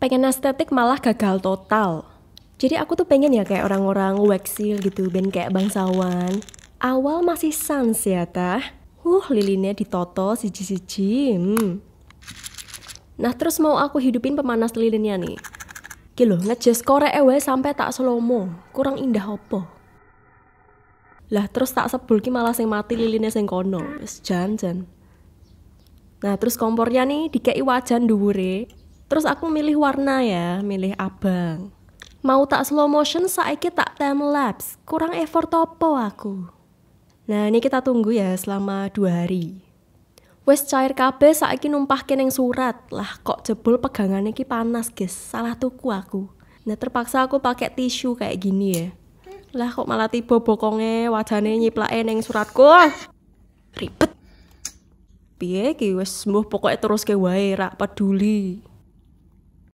pengen estetik malah gagal total. Jadi aku tuh pengen ya kayak orang-orang waxil gitu, ben kayak bangsawan. Awal masih sans ya tah. Uh, lilinnya ditoto siji-siji. Hmm. Nah terus mau aku hidupin pemanas lilinnya nih. gila ngejes korek ewe sampai tak selomo. Kurang indah opo. Lah terus tak sebulki malah sing mati lilinnya sing kono. Wis jan Nah terus kompornya nih dikei wajan duwure, Terus aku milih warna ya, milih abang. Mau tak slow motion saiki tak time lapse, kurang effort topo aku. Nah, ini kita tunggu ya selama dua hari. Wes cair kabe saiki numpah yang surat. Lah kok jebul pegangannya iki panas, guys. Salah tuku aku. Nah, terpaksa aku pakai tisu kayak gini ya. Lah kok malah tiba bokonge wajane nyiplake ning suratku. Ah, ribet. Piye ki wes sembuh pokoknya terus ke wae peduli.